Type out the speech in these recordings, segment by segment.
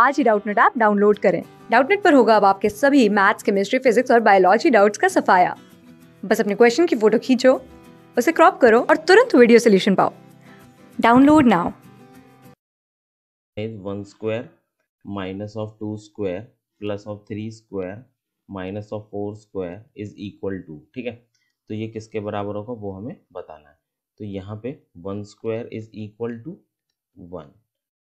आज ही Doubtnut app download करें डाउटनेट पर होगा अब आपके सभी मैथ्स केमिस्ट्री फिजिक्स और बायोलॉजी डाउट्स का सफाया बस अपने क्वेश्चन की फोटो खींचो उसे क्रॉप करो और तुरंत वीडियो सोल्यूशन पाओ download now one square minus of two square plus of three square minus of four square is equal to ठीक है तो ये किसके बराबर होगा वो हमें बताना है तो यहाँ पे one square is equal to one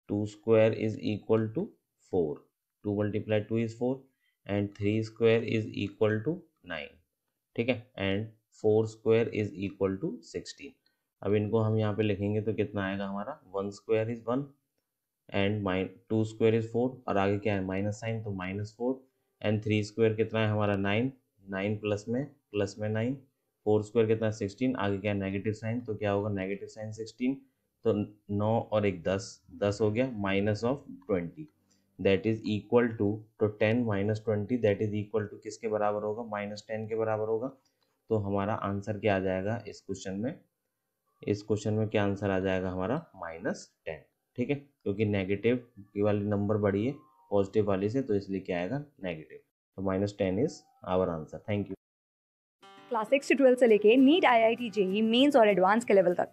2 square is equal to 4 2 multiplied 2 is 4 and 3 square is equal to 9 ठीक है and 4 square is equal to 16 अब इनको हम यहाँ पे लिखेंगे तो कितना आएगा हमारा one square is one and minus two square is four और आगे क्या है माइनस साइन तो minus four and three square कितना है हमारा नाइन नाइन प्लस में प्लस में नाइन फोर स्क्वायर कितना है सिक्सटीन आगे क्या है नेगेटिव साइन तो क्या होगा नेगेटिव साइन सिक्सटीन तो नौ और एक दस दस हो गया minus of twenty that is equal to तो ten minus twenty that is equal to किसके बराबर होगा माइनस टेन के बराबर होगा तो हमारा आंसर क्या आ जाएगा इस क्वेश्चन में इस क्वेश्चन में क्या आंसर आ जाएगा हमारा माइनस टेन ठीक है क्योंकि नेगेटिव की वाली नंबर बढ़ी है पॉजिटिव वाली से तो इसलिए क्या आएगा नेगेटिव तो minus ten is our answer thank you class six से ट्वेल्थ से लेके NEET I I T JEE mains और एडवांस के लेवल तक